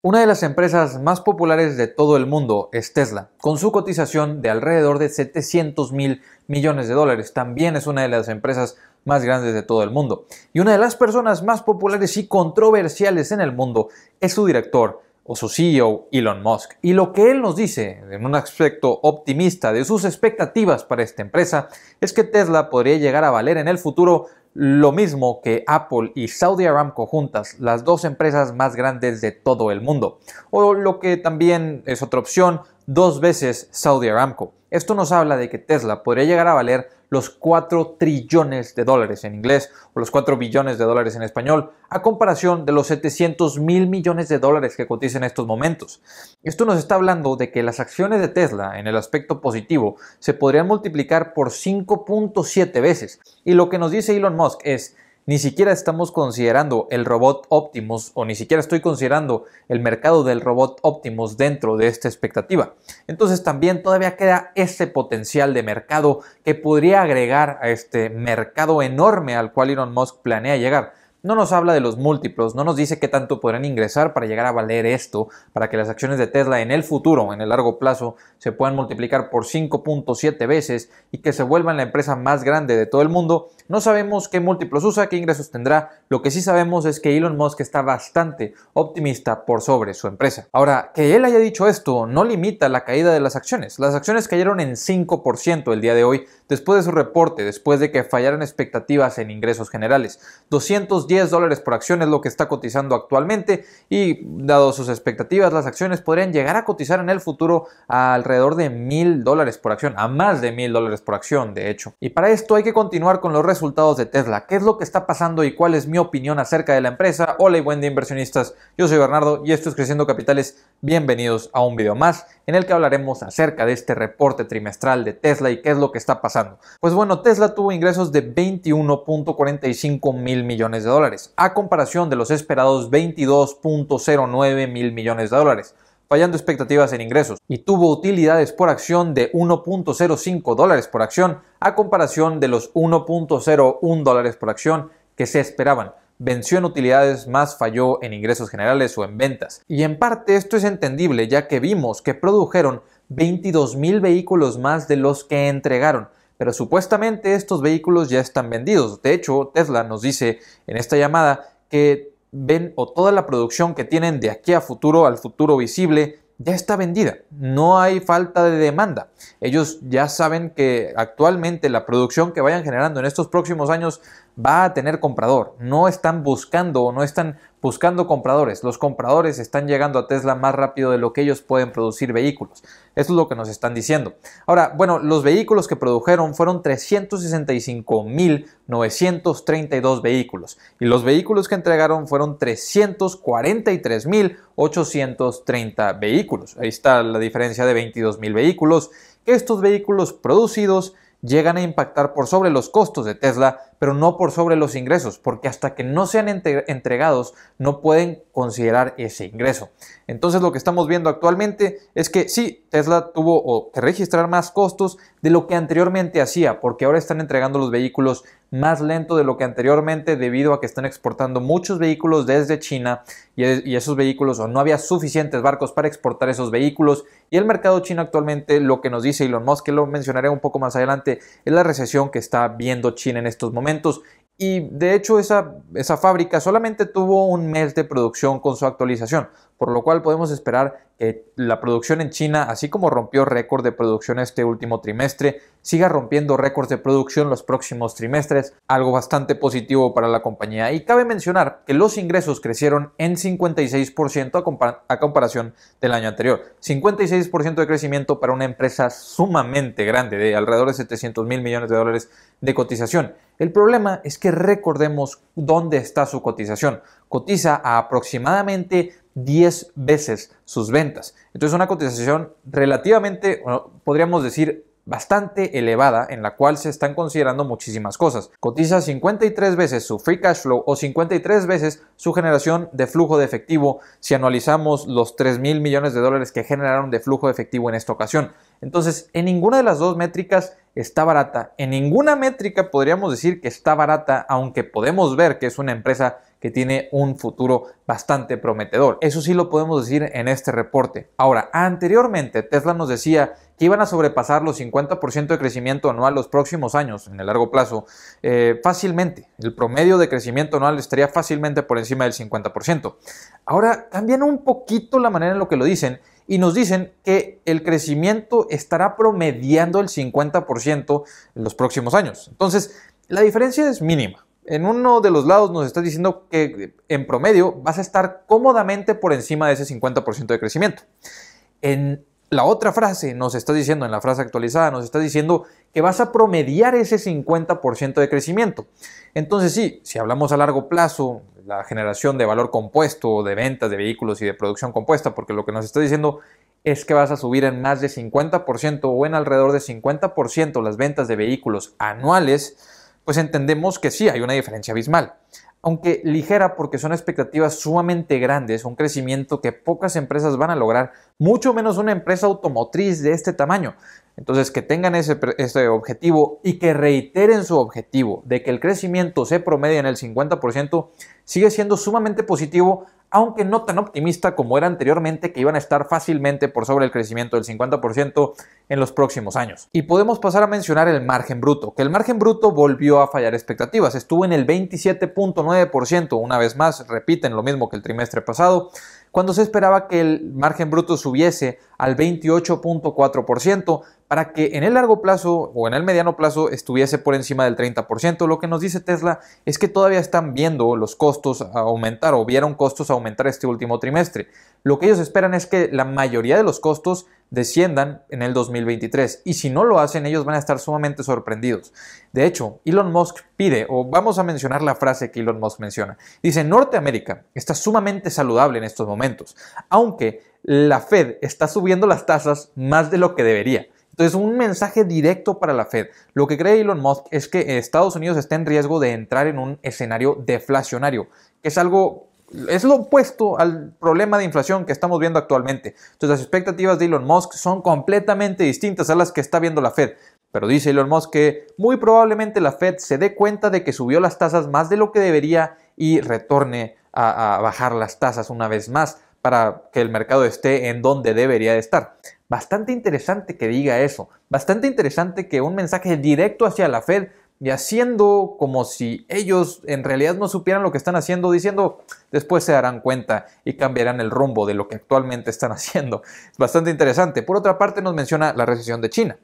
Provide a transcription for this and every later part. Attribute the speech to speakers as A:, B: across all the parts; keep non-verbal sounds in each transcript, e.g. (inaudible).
A: Una de las empresas más populares de todo el mundo es Tesla, con su cotización de alrededor de 700 mil millones de dólares. También es una de las empresas más grandes de todo el mundo. Y una de las personas más populares y controversiales en el mundo es su director o su CEO, Elon Musk. Y lo que él nos dice, en un aspecto optimista de sus expectativas para esta empresa, es que Tesla podría llegar a valer en el futuro lo mismo que Apple y Saudi Aramco juntas, las dos empresas más grandes de todo el mundo. O lo que también es otra opción, dos veces Saudi Aramco. Esto nos habla de que Tesla podría llegar a valer los 4 trillones de dólares en inglés o los 4 billones de dólares en español, a comparación de los 700 mil millones de dólares que cotizan en estos momentos. Esto nos está hablando de que las acciones de Tesla en el aspecto positivo se podrían multiplicar por 5.7 veces. Y lo que nos dice Elon Musk es ni siquiera estamos considerando el robot Optimus o ni siquiera estoy considerando el mercado del robot Optimus dentro de esta expectativa. Entonces también todavía queda ese potencial de mercado que podría agregar a este mercado enorme al cual Elon Musk planea llegar. No nos habla de los múltiplos, no nos dice qué tanto podrán ingresar para llegar a valer esto, para que las acciones de Tesla en el futuro, en el largo plazo, se puedan multiplicar por 5.7 veces y que se vuelvan la empresa más grande de todo el mundo. No sabemos qué múltiplos usa, qué ingresos tendrá. Lo que sí sabemos es que Elon Musk está bastante optimista por sobre su empresa. Ahora, que él haya dicho esto no limita la caída de las acciones. Las acciones cayeron en 5% el día de hoy después de su reporte, después de que fallaran expectativas en ingresos generales. 10 dólares por acción es lo que está cotizando actualmente y dado sus expectativas, las acciones podrían llegar a cotizar en el futuro a alrededor de mil dólares por acción, a más de mil dólares por acción, de hecho. Y para esto hay que continuar con los resultados de Tesla. ¿Qué es lo que está pasando y cuál es mi opinión acerca de la empresa? Hola y buen día inversionistas, yo soy Bernardo y esto es Creciendo Capitales. Bienvenidos a un video más en el que hablaremos acerca de este reporte trimestral de Tesla y qué es lo que está pasando. Pues bueno, Tesla tuvo ingresos de 21.45 mil millones de dólares a comparación de los esperados 22.09 mil millones de dólares, fallando expectativas en ingresos, y tuvo utilidades por acción de 1.05 dólares por acción, a comparación de los 1.01 dólares por acción que se esperaban. Venció en utilidades más falló en ingresos generales o en ventas. Y en parte esto es entendible ya que vimos que produjeron mil vehículos más de los que entregaron, pero supuestamente estos vehículos ya están vendidos. De hecho, Tesla nos dice en esta llamada que ven o toda la producción que tienen de aquí a futuro, al futuro visible, ya está vendida. No hay falta de demanda. Ellos ya saben que actualmente la producción que vayan generando en estos próximos años va a tener comprador. No están buscando o no están buscando compradores. Los compradores están llegando a Tesla más rápido de lo que ellos pueden producir vehículos. Eso es lo que nos están diciendo. Ahora, bueno, los vehículos que produjeron fueron 365.932 vehículos y los vehículos que entregaron fueron 343.830 vehículos. Ahí está la diferencia de 22.000 vehículos. Estos vehículos producidos llegan a impactar por sobre los costos de Tesla, pero no por sobre los ingresos, porque hasta que no sean entregados no pueden considerar ese ingreso. Entonces lo que estamos viendo actualmente es que sí, Tesla tuvo que registrar más costos de lo que anteriormente hacía, porque ahora están entregando los vehículos más lento de lo que anteriormente debido a que están exportando muchos vehículos desde China y, esos vehículos o no había suficientes barcos para exportar esos vehículos y el mercado chino actualmente lo que nos dice Elon Musk, que lo mencionaré un poco más adelante, es la recesión que está viendo China en estos momentos y de hecho esa, fábrica solamente tuvo un mes de producción con su actualización, por lo cual podemos esperar que la producción en China, así como rompió récord de producción este último trimestre, siga rompiendo récords de producción los próximos trimestres, algo bastante positivo para la compañía. Y cabe mencionar que los ingresos crecieron en 56% a, a comparación del año anterior. 56% de crecimiento para una empresa sumamente grande, de alrededor de 700 mil millones de dólares de cotización. El problema es que recordemos dónde está su cotización. Cotiza a aproximadamente 10 veces sus ventas. Entonces una cotización relativamente, podríamos decir, bastante elevada en la cual se están considerando muchísimas cosas. Cotiza 53 veces su free cash flow o 53 veces su generación de flujo de efectivo si anualizamos los 3 mil millones de dólares que generaron de flujo de efectivo en esta ocasión. Entonces, en ninguna de las dos métricas está barata. En ninguna métrica podríamos decir que está barata, aunque podemos ver que es una empresa que tiene un futuro bastante prometedor. Eso sí lo podemos decir en este reporte. Ahora, anteriormente Tesla nos decía que iban a sobrepasar los 50% de crecimiento anual los próximos años, en el largo plazo, eh, fácilmente. El promedio de crecimiento anual estaría fácilmente por encima del 50%. Ahora, también un poquito la manera en la que lo dicen y nos dicen que el crecimiento estará promediando el 50% en los próximos años. Entonces, la diferencia es mínima. En uno de los lados nos está diciendo que en promedio vas a estar cómodamente por encima de ese 50% de crecimiento. En la otra frase nos está diciendo, en la frase actualizada, nos está diciendo que vas a promediar ese 50% de crecimiento. Entonces sí, si hablamos a largo plazo, la generación de valor compuesto, de ventas de vehículos y de producción compuesta, porque lo que nos está diciendo es que vas a subir en más de 50% o en alrededor de 50% las ventas de vehículos anuales, pues entendemos que sí, hay una diferencia abismal aunque ligera porque son expectativas sumamente grandes, un crecimiento que pocas empresas van a lograr, mucho menos una empresa automotriz de este tamaño. Entonces, que tengan ese, objetivo y que reiteren su objetivo de que el crecimiento se promedie en el 50%, sigue siendo sumamente positivo aunque no tan optimista como era anteriormente, que iban a estar fácilmente por sobre el crecimiento del 50% en los próximos años. Y podemos pasar a mencionar el margen bruto, que el margen bruto volvió a fallar expectativas, estuvo en el 27.9%, una vez más, repiten lo mismo que el trimestre pasado, cuando se esperaba que el margen bruto subiese al 28.4% para que en el largo plazo o en el mediano plazo estuviese por encima del 30%. Lo que nos dice Tesla es que todavía están viendo los costos aumentar o vieron costos aumentar este último trimestre. Lo que ellos esperan es que la mayoría de los costos desciendan en el 2023. Y si no lo hacen, ellos van a estar sumamente sorprendidos. De hecho, Elon Musk pide, o vamos a mencionar la frase que Elon Musk menciona. Dice, Norteamérica está sumamente saludable en estos momentos, aunque la Fed está subiendo las tasas más de lo que debería. Entonces, un mensaje directo para la Fed. Lo que cree Elon Musk es que Estados Unidos está en riesgo de entrar en un escenario deflacionario, que es algo es lo opuesto al problema de inflación que estamos viendo actualmente. Entonces las expectativas de Elon Musk son completamente distintas a las que está viendo la Fed. Pero dice Elon Musk que muy probablemente la Fed se dé cuenta de que subió las tasas más de lo que debería y retorne a, bajar las tasas una vez más para que el mercado esté en donde debería de estar. Bastante interesante que diga eso, bastante interesante que un mensaje directo hacia la Fed y haciendo como si ellos en realidad no supieran lo que están haciendo, diciendo después se darán cuenta y cambiarán el rumbo de lo que actualmente están (laughs) haciendo. Es bastante interesante. Por otra parte, nos menciona la recesión de China.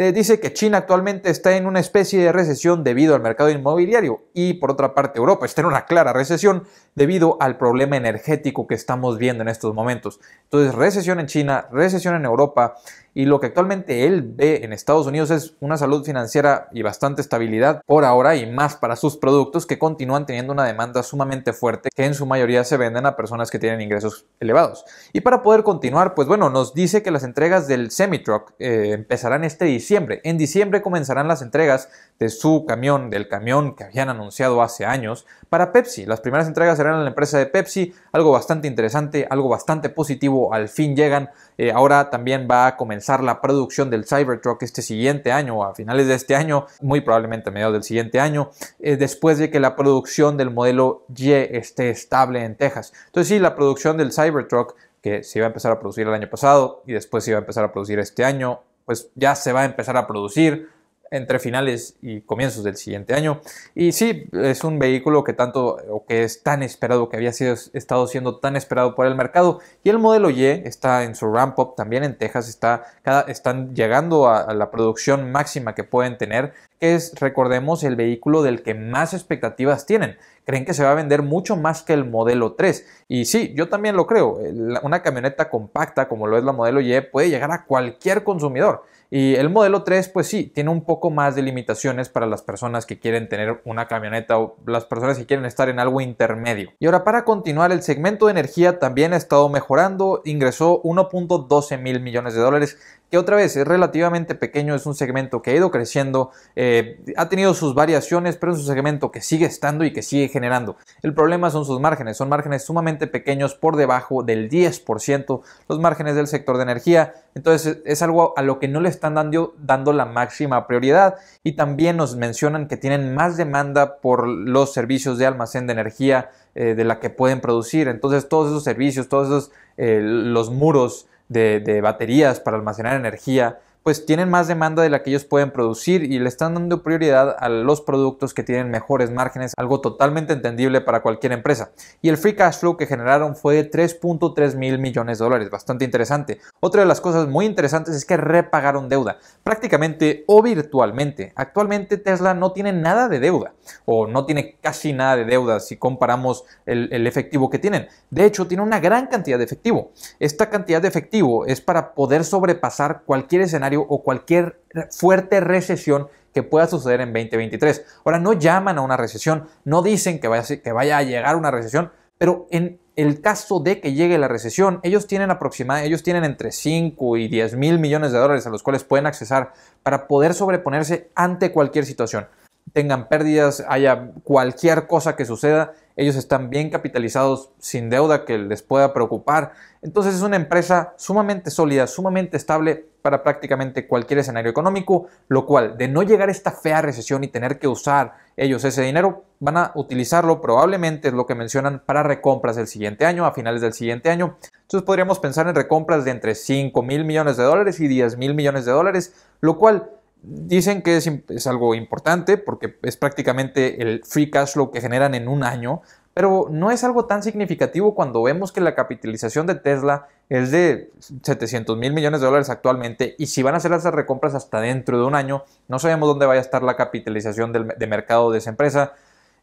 A: Eh, dice que China actualmente está en una especie de recesión debido al mercado inmobiliario y por otra parte Europa está en una clara recesión debido al problema energético que estamos viendo en estos momentos. Entonces recesión en China, recesión en Europa y lo que actualmente él ve en Estados Unidos es una salud financiera y bastante estabilidad por ahora y más para sus productos que continúan teniendo una demanda sumamente fuerte que en su mayoría se venden a personas que tienen ingresos elevados. Y para poder continuar, pues bueno, nos dice que las entregas del Semitruck eh, empezarán este en diciembre comenzarán las entregas de su camión, del camión que habían anunciado hace años, para Pepsi. Las primeras entregas serán en la empresa de Pepsi, algo bastante interesante, algo bastante positivo, al fin llegan. Eh, ahora también va a comenzar la producción del Cybertruck este siguiente año, a finales de este año, muy probablemente a mediados del siguiente año, eh, después de que la producción del modelo Y esté estable en Texas. Entonces sí, la producción del Cybertruck que se iba a empezar a producir el año pasado y después se iba a empezar a producir este año, pues ya se va a empezar a producir, entre finales y comienzos del siguiente año. Y sí, es un vehículo que tanto o que es tan esperado, que había sido, estado siendo tan esperado por el mercado. Y el modelo Y está en su ramp up también en Texas, está, están llegando a, la producción máxima que pueden tener, que es, recordemos, el vehículo del que más expectativas tienen. Creen que se va a vender mucho más que el modelo 3. Y sí, yo también lo creo. Una camioneta compacta como lo es la modelo Y puede llegar a cualquier consumidor. Y el modelo 3, pues sí, tiene un poco más de limitaciones para las personas que quieren tener una camioneta o las personas que quieren estar en algo intermedio. Y ahora para continuar, el segmento de energía también ha estado mejorando, ingresó 1.12 mil millones de dólares que otra vez es relativamente pequeño, es un segmento que ha ido creciendo, eh, ha tenido sus variaciones, pero es un segmento que sigue estando y que sigue generando. El problema son sus márgenes, son márgenes sumamente pequeños por debajo del 10%, los márgenes del sector de energía, entonces es algo a lo que no le están dando, la máxima prioridad y también nos mencionan que tienen más demanda por los servicios de almacén de energía eh, de la que pueden producir, entonces todos esos servicios, todos esos, eh, los muros, de, baterías para almacenar energía, pues tienen más demanda de la que ellos pueden producir y le están dando prioridad a los productos que tienen mejores márgenes, algo totalmente entendible para cualquier empresa. Y el free cash flow que generaron fue de 3.3 mil millones de dólares, bastante interesante. Otra de las cosas muy interesantes es que repagaron deuda, prácticamente o virtualmente. Actualmente Tesla no tiene nada de deuda o no tiene casi nada de deuda si comparamos el, efectivo que tienen. De hecho, tiene una gran cantidad de efectivo. Esta cantidad de efectivo es para poder sobrepasar cualquier escenario o cualquier fuerte recesión que pueda suceder en 2023. Ahora, no llaman a una recesión, no dicen que vaya, que vaya a llegar una recesión, pero en el caso de que llegue la recesión, ellos tienen aproximadamente, ellos tienen entre 5 y 10 mil millones de dólares a los cuales pueden accesar para poder sobreponerse ante cualquier situación tengan pérdidas, haya cualquier cosa que suceda, ellos están bien capitalizados, sin deuda que les pueda preocupar. Entonces es una empresa sumamente sólida, sumamente estable para prácticamente cualquier escenario económico, lo cual de no llegar a esta fea recesión y tener que usar ellos ese dinero, van a utilizarlo probablemente, es lo que mencionan, para recompras del siguiente año, a finales del siguiente año. Entonces podríamos pensar en recompras de entre 5 mil millones de dólares y 10 mil millones de dólares, lo cual Dicen que es, algo importante porque es prácticamente el free cash flow que generan en un año, pero no es algo tan significativo cuando vemos que la capitalización de Tesla es de 700 mil millones de dólares actualmente y si van a hacer esas recompras hasta dentro de un año, no sabemos dónde vaya a estar la capitalización de mercado de esa empresa.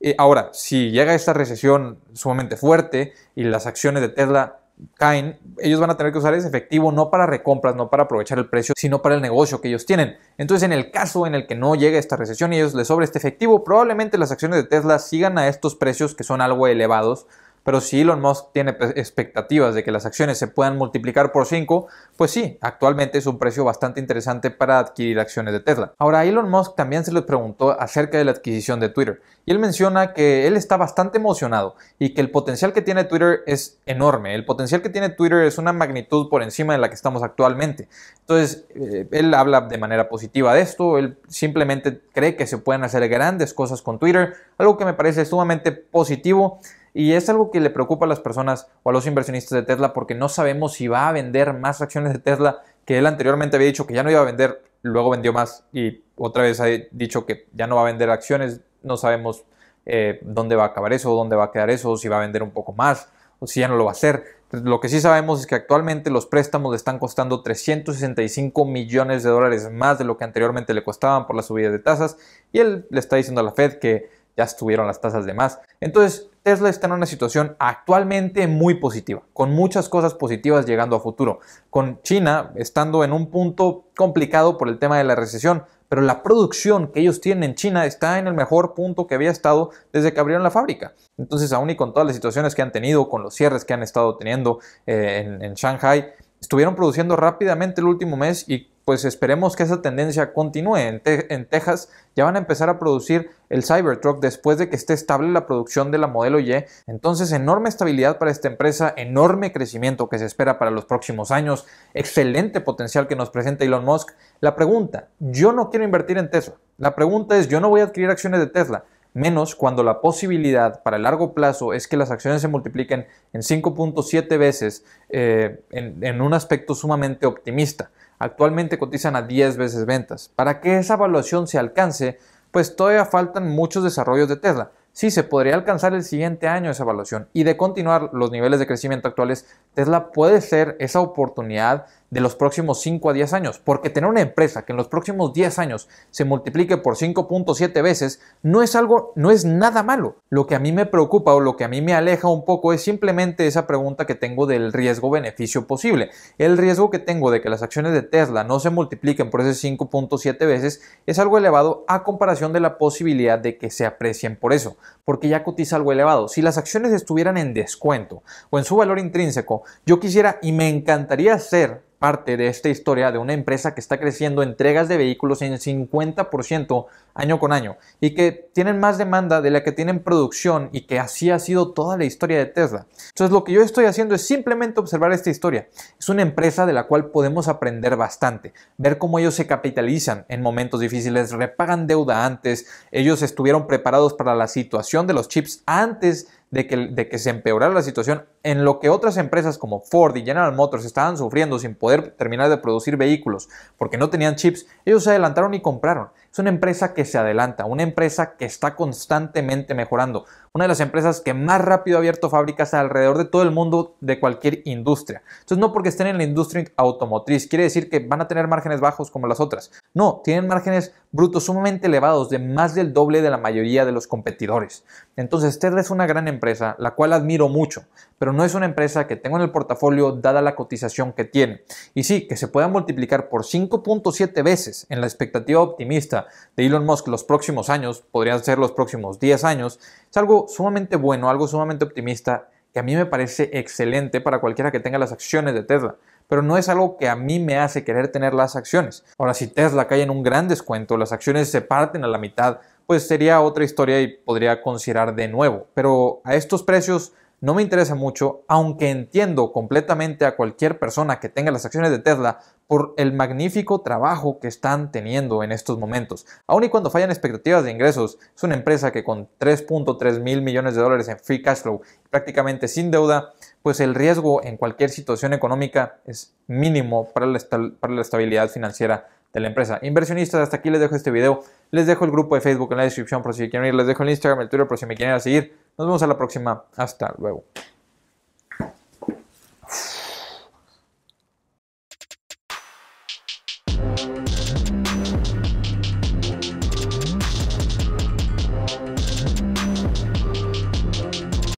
A: Eh, ahora, si llega esta recesión sumamente fuerte y las acciones de Tesla caen, ellos van a tener que usar ese efectivo no para recompras, no para aprovechar el precio, sino para el negocio que ellos tienen. Entonces, en el caso en el que no llegue esta recesión y ellos les sobre este efectivo, probablemente las acciones de Tesla sigan a estos precios que son algo elevados pero si Elon Musk tiene expectativas de que las acciones se puedan multiplicar por 5, pues sí, actualmente es un precio bastante interesante para adquirir acciones de Tesla. Ahora, Elon Musk también se le preguntó acerca de la adquisición de Twitter y él menciona que él está bastante emocionado y que el potencial que tiene Twitter es enorme. El potencial que tiene Twitter es una magnitud por encima de la que estamos actualmente. Entonces, eh, él habla de manera positiva de esto, él simplemente cree que se pueden hacer grandes cosas con Twitter, algo que me parece sumamente positivo. Y es algo que le preocupa a las personas o a los inversionistas de Tesla porque no sabemos si va a vender más acciones de Tesla que él anteriormente había dicho que ya no iba a vender, luego vendió más y otra vez ha dicho que ya no va a vender acciones, no sabemos eh, dónde va a acabar eso, dónde va a quedar eso, si va a vender un poco más o si ya no lo va a hacer. Lo que sí sabemos es que actualmente los préstamos le están costando 365 millones de dólares más de lo que anteriormente le costaban por la subida de tasas y él le está diciendo a la Fed que ya estuvieron las tasas de más. Entonces, Tesla está en una situación actualmente muy positiva, con muchas cosas positivas llegando a futuro, con China estando en un punto complicado por el tema de la recesión, pero la producción que ellos tienen en China está en el mejor punto que había estado desde que abrieron la fábrica. Entonces, aún y con todas las situaciones que han tenido, con los cierres que han estado teniendo eh, en, en Shanghai, estuvieron produciendo rápidamente el último mes y pues esperemos que esa tendencia continúe. En, Texas ya van a empezar a producir el Cybertruck después de que esté estable la producción de la modelo Y. Entonces, enorme estabilidad para esta empresa, enorme crecimiento que se espera para los próximos años, excelente potencial que nos presenta Elon Musk. La pregunta, yo no quiero invertir en Tesla. La pregunta es, yo no voy a adquirir acciones de Tesla menos cuando la posibilidad para el largo plazo es que las acciones se multipliquen en 5.7 veces eh, en, en un aspecto sumamente optimista. Actualmente cotizan a 10 veces ventas. Para que esa evaluación se alcance, pues todavía faltan muchos desarrollos de Tesla. Sí, se podría alcanzar el siguiente año esa evaluación y de continuar los niveles de crecimiento actuales, Tesla puede ser esa oportunidad de los próximos 5 a 10 años, porque tener una empresa que en los próximos 10 años se multiplique por 5.7 veces no es algo, no es nada malo. Lo que a mí me preocupa o lo que a mí me aleja un poco es simplemente esa pregunta que tengo del riesgo-beneficio posible. El riesgo que tengo de que las acciones de Tesla no se multipliquen por esas 5.7 veces es algo elevado a comparación de la posibilidad de que se aprecien por eso, porque ya cotiza algo elevado. Si las acciones estuvieran en descuento o en su valor intrínseco, yo quisiera y me encantaría hacer parte de esta historia de una empresa que está creciendo entregas de vehículos en 50% año con año y que tienen más demanda de la que tienen producción y que así ha sido toda la historia de Tesla. Entonces lo que yo estoy haciendo es simplemente observar esta historia. Es una empresa de la cual podemos aprender bastante, ver cómo ellos se capitalizan en momentos difíciles, repagan deuda antes, ellos estuvieron preparados para la situación de los chips antes de que, se empeorara la situación en lo que otras empresas como Ford y General Motors estaban sufriendo sin poder terminar de producir vehículos porque no tenían chips, ellos se adelantaron y compraron. Es una empresa que se adelanta, una empresa que está constantemente mejorando, una de las empresas que más rápido ha abierto fábricas alrededor de todo el mundo de cualquier industria. Entonces no porque estén en la industria automotriz quiere decir que van a tener márgenes bajos como las otras. No, tienen márgenes brutos sumamente elevados de más del doble de la mayoría de los competidores. Entonces Tesla es una gran empresa, la cual admiro mucho, pero no es una empresa que tengo en el portafolio dada la cotización que tiene. Y sí, que se puedan multiplicar por 5.7 veces en la expectativa optimista de Elon Musk los próximos años, podrían ser los próximos 10 años, es algo sumamente bueno, algo sumamente optimista, que a mí me parece excelente para cualquiera que tenga las acciones de Tesla pero no es algo que a mí me hace querer tener las acciones. Ahora, si Tesla cae en un gran descuento, las acciones se parten a la mitad, pues sería otra historia y podría considerar de nuevo. Pero a estos precios no me interesa mucho, aunque entiendo completamente a cualquier persona que tenga las acciones de Tesla por el magnífico trabajo que están teniendo en estos momentos. Aun y cuando fallan expectativas de ingresos, es una empresa que con 3.3 mil millones de dólares en free cash flow, prácticamente sin deuda, pues el riesgo en cualquier situación económica es mínimo para la, estabilidad financiera de la empresa. Inversionistas, hasta aquí les dejo este video. Les dejo el grupo de Facebook en la descripción por si quieren ir. Les dejo el Instagram, el Twitter por si me quieren seguir. Nos vemos a la próxima. Hasta luego.